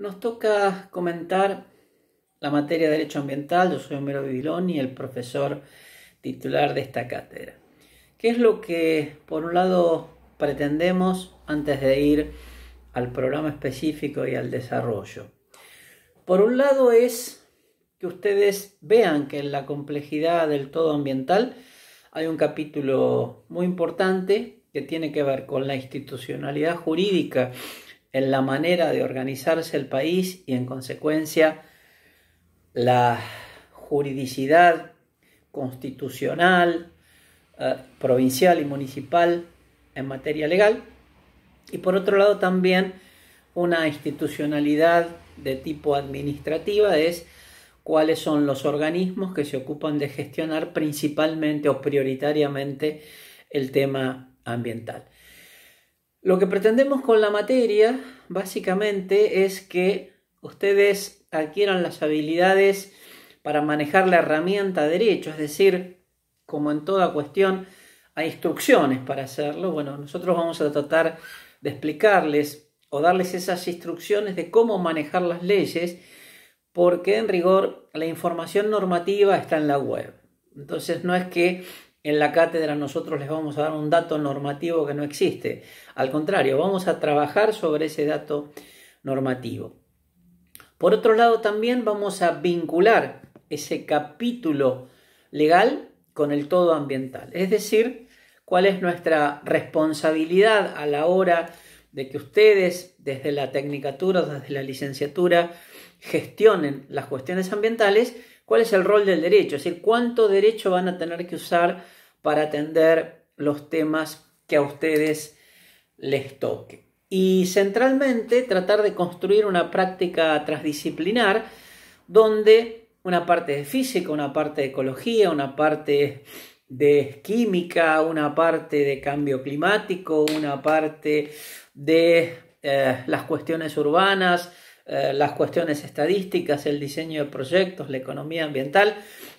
Nos toca comentar la materia de Derecho Ambiental. Yo soy Homero Bibiloni, el profesor titular de esta cátedra. ¿Qué es lo que, por un lado, pretendemos antes de ir al programa específico y al desarrollo? Por un lado es que ustedes vean que en la complejidad del todo ambiental hay un capítulo muy importante que tiene que ver con la institucionalidad jurídica en la manera de organizarse el país y en consecuencia la juridicidad constitucional, eh, provincial y municipal en materia legal. Y por otro lado también una institucionalidad de tipo administrativa es cuáles son los organismos que se ocupan de gestionar principalmente o prioritariamente el tema ambiental. Lo que pretendemos con la materia básicamente es que ustedes adquieran las habilidades para manejar la herramienta derecho, es decir, como en toda cuestión hay instrucciones para hacerlo. Bueno, nosotros vamos a tratar de explicarles o darles esas instrucciones de cómo manejar las leyes, porque en rigor la información normativa está en la web. Entonces no es que en la cátedra nosotros les vamos a dar un dato normativo que no existe. Al contrario, vamos a trabajar sobre ese dato normativo. Por otro lado, también vamos a vincular ese capítulo legal con el todo ambiental. Es decir, cuál es nuestra responsabilidad a la hora de que ustedes desde la tecnicatura, desde la licenciatura, gestionen las cuestiones ambientales cuál es el rol del derecho, es decir, cuánto derecho van a tener que usar para atender los temas que a ustedes les toque. Y centralmente tratar de construir una práctica transdisciplinar donde una parte de física, una parte de ecología, una parte de química, una parte de cambio climático, una parte de eh, las cuestiones urbanas, eh, las cuestiones estadísticas, el diseño de proyectos, la economía ambiental.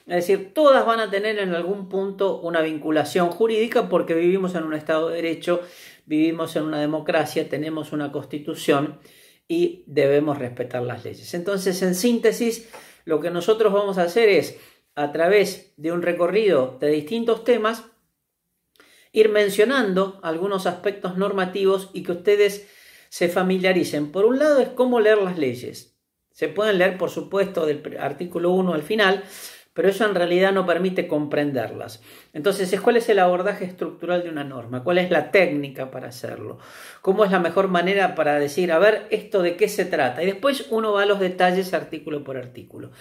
Es decir, todas van a tener en algún punto una vinculación jurídica porque vivimos en un Estado de Derecho, vivimos en una democracia, tenemos una constitución y debemos respetar las leyes. Entonces, en síntesis, lo que nosotros vamos a hacer es, a través de un recorrido de distintos temas, ir mencionando algunos aspectos normativos y que ustedes se familiaricen. Por un lado es cómo leer las leyes. Se pueden leer, por supuesto, del artículo 1 al final, pero eso en realidad no permite comprenderlas. Entonces, ¿cuál es el abordaje estructural de una norma? ¿Cuál es la técnica para hacerlo? ¿Cómo es la mejor manera para decir, a ver, esto de qué se trata? Y después uno va a los detalles artículo por artículo.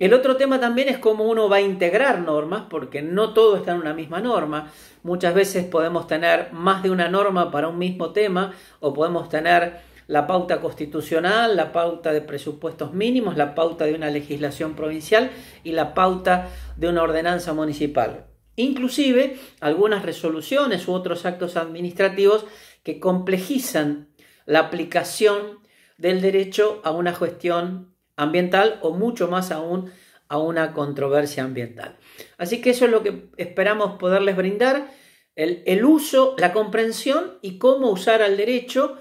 El otro tema también es cómo uno va a integrar normas, porque no todo está en una misma norma. Muchas veces podemos tener más de una norma para un mismo tema o podemos tener la pauta constitucional, la pauta de presupuestos mínimos, la pauta de una legislación provincial y la pauta de una ordenanza municipal. Inclusive algunas resoluciones u otros actos administrativos que complejizan la aplicación del derecho a una gestión ambiental o mucho más aún a una controversia ambiental. Así que eso es lo que esperamos poderles brindar, el, uso, la comprensión y cómo usar al derecho,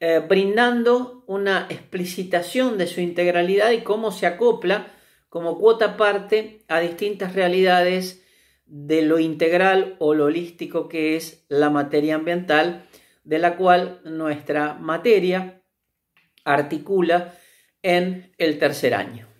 eh, brindando una explicitación de su integralidad y cómo se acopla como cuota parte a distintas realidades de lo integral o lo holístico que es la materia ambiental, de la cual nuestra materia articula en el tercer año.